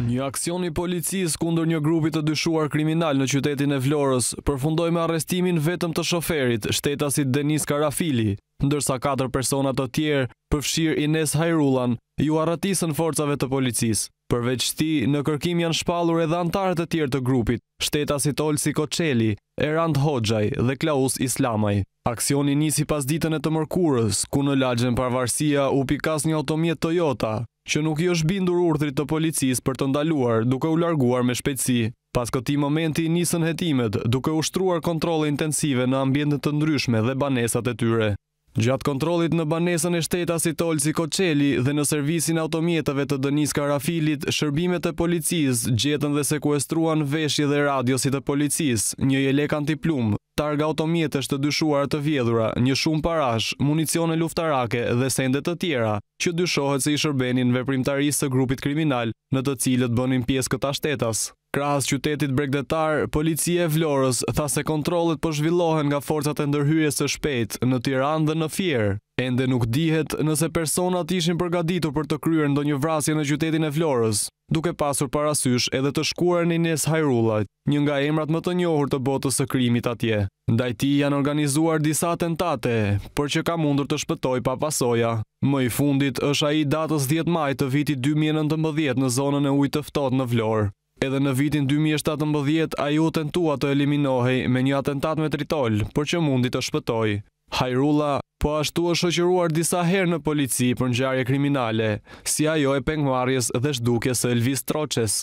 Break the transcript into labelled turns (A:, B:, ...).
A: Një aksion i policis kundër një grupit të dyshuar kriminal në qytetin e Vlorës përfundoj me arrestimin vetëm të shoferit, shtetasit Denis Karafili, ndërsa 4 personat të tjerë përfshir Ines Hajrulan ju arratisën forcave të policis. Përveç ti, në kërkim janë shpalur edhe antarët të tjerë të grupit, shtetasit Olsi Koqeli, Erand Hoxaj dhe Klaus Islamaj. Aksioni nisi pas ditën e të mërkurës, ku në lagjën parvarsia u pikas një automjet Toyota, që nuk i është bindur urtrit të policisë për të ndaluar duke u larguar me shpeci. Pas këti momenti nisën hetimet duke ushtruar kontrole intensive në ambjendet të ndryshme dhe banesat e tyre. Gjatë kontrolit në banesën e shteta si Tolci Koqeli dhe në servisin automjetëve të dënis Karafilit, shërbimet e policisë gjetën dhe sekuestruan veshje dhe radiosit e policisë, një jelek antiplumë, targa automjetës të dyshuar të vjedhura, një shumë parash, municione luftarake dhe sendet të tjera, që dyshohet se i shërbenin veprimtarisë të grupit kriminal në të cilët bënin pjesë këta shtetas. Kras qytetit bregdetar, policie e vlorës tha se kontrolet për po zhvillohen nga forcat e ndërhyres të shpet në Tiran dhe në Fjerë. Ende nuk dihet nëse personat ishin përgaditur për të kryer ndo një vrasje në qytetin e Florës, duke pasur parasysh edhe të shkuar një njës Hajrullat, një nga emrat më të njohur të botës së krimit atje. Dajti janë organizuar disa atentate, për që ka mundur të shpëtoj pa pasoja. Më i fundit është aji datës 10 maj të vitit 2019 në zonën e ujtë tëftot në Florë. Edhe në vitin 2017 aju tentua të eliminohi me një atentat me tritol, për që mundi të shpëtoj. Hajrulla po ashtu është shëqëruar disa herë në polici për njarje kriminale, si ajo e pengmarjes dhe shduke së Elvis Troqes.